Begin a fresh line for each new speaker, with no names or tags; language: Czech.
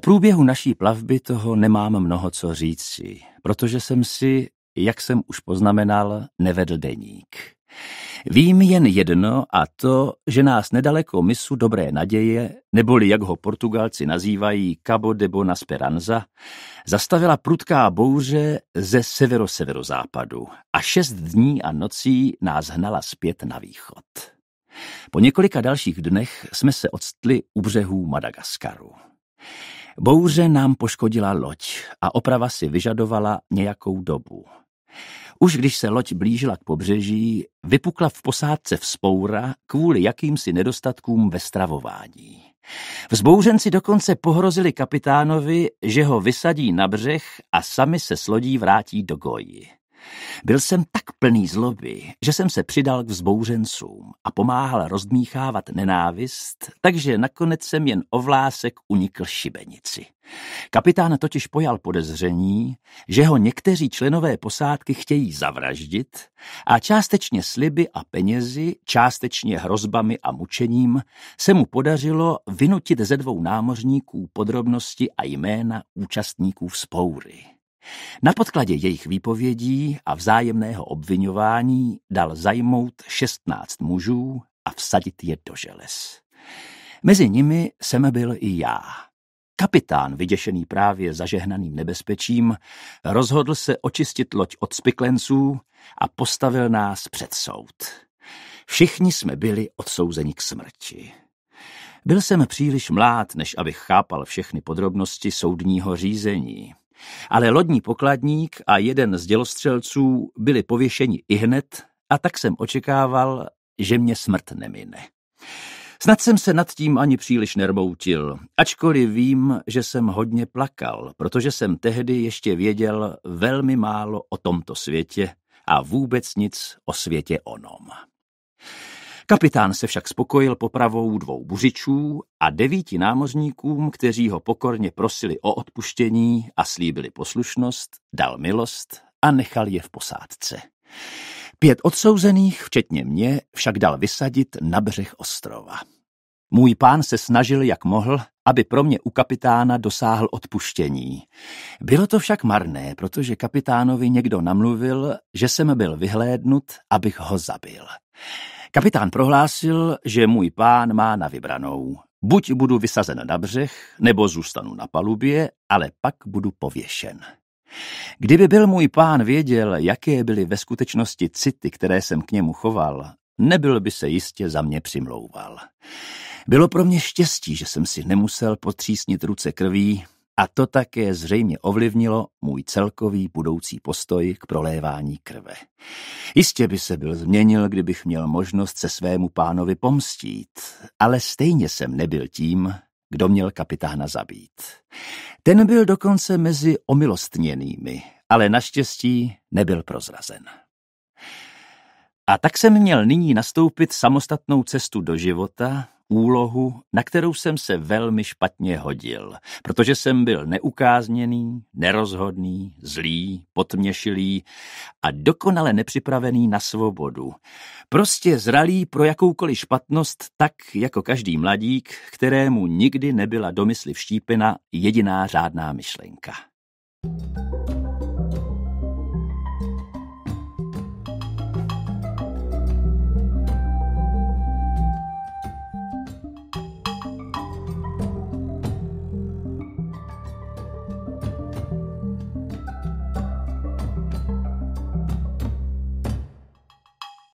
průběhu naší plavby toho nemám mnoho co říci, protože jsem si, jak jsem už poznamenal, nevedl deník. Vím jen jedno a to, že nás nedaleko misu Dobré naděje, neboli jak ho Portugalci nazývají Cabo de Bona Speranza, zastavila prudká bouře ze severo-severozápadu a šest dní a nocí nás hnala zpět na východ. Po několika dalších dnech jsme se odstli u břehů Madagaskaru. Bouře nám poškodila loď a oprava si vyžadovala nějakou dobu. Už když se loď blížila k pobřeží, vypukla v posádce vzpoura kvůli jakýmsi nedostatkům ve stravování. Vzbouřenci dokonce pohrozili kapitánovi, že ho vysadí na břeh a sami se s lodí vrátí do goji. Byl jsem tak plný zloby, že jsem se přidal k vzbouřencům a pomáhal rozdmíchávat nenávist, takže nakonec jsem jen o vlásek unikl šibenici. Kapitán totiž pojal podezření, že ho někteří členové posádky chtějí zavraždit a částečně sliby a penězi, částečně hrozbami a mučením se mu podařilo vynutit ze dvou námořníků podrobnosti a jména účastníků vzpoury. Na podkladě jejich výpovědí a vzájemného obvinování dal zajmout 16 mužů a vsadit je do želez. Mezi nimi jsem byl i já. Kapitán, vyděšený právě zažehnaným nebezpečím, rozhodl se očistit loď od spiklenců a postavil nás před soud. Všichni jsme byli odsouzeni k smrti. Byl jsem příliš mlád, než abych chápal všechny podrobnosti soudního řízení. Ale lodní pokladník a jeden z dělostřelců byli pověšeni i hned a tak jsem očekával, že mě smrt nemine. Snad jsem se nad tím ani příliš nermoutil, ačkoliv vím, že jsem hodně plakal, protože jsem tehdy ještě věděl velmi málo o tomto světě a vůbec nic o světě onom. Kapitán se však spokojil popravou dvou buřičů a devíti námořníkům, kteří ho pokorně prosili o odpuštění a slíbili poslušnost, dal milost a nechal je v posádce. Pět odsouzených, včetně mě, však dal vysadit na břeh ostrova. Můj pán se snažil, jak mohl, aby pro mě u kapitána dosáhl odpuštění. Bylo to však marné, protože kapitánovi někdo namluvil, že jsem byl vyhlédnut, abych ho zabil. Kapitán prohlásil, že můj pán má na vybranou. Buď budu vysazen na břeh, nebo zůstanu na palubě, ale pak budu pověšen. Kdyby byl můj pán věděl, jaké byly ve skutečnosti city, které jsem k němu choval, nebyl by se jistě za mě přimlouval. Bylo pro mě štěstí, že jsem si nemusel potřísnit ruce krví, a to také zřejmě ovlivnilo můj celkový budoucí postoj k prolévání krve. Jistě by se byl změnil, kdybych měl možnost se svému pánovi pomstít, ale stejně jsem nebyl tím, kdo měl kapitána zabít. Ten byl dokonce mezi omilostněnými, ale naštěstí nebyl prozrazen. A tak jsem měl nyní nastoupit samostatnou cestu do života, úlohu, na kterou jsem se velmi špatně hodil, protože jsem byl neukázněný, nerozhodný, zlý, potměšilý a dokonale nepřipravený na svobodu. Prostě zralý pro jakoukoliv špatnost, tak jako každý mladík, kterému nikdy nebyla domysli vštípena jediná řádná myšlenka. thank you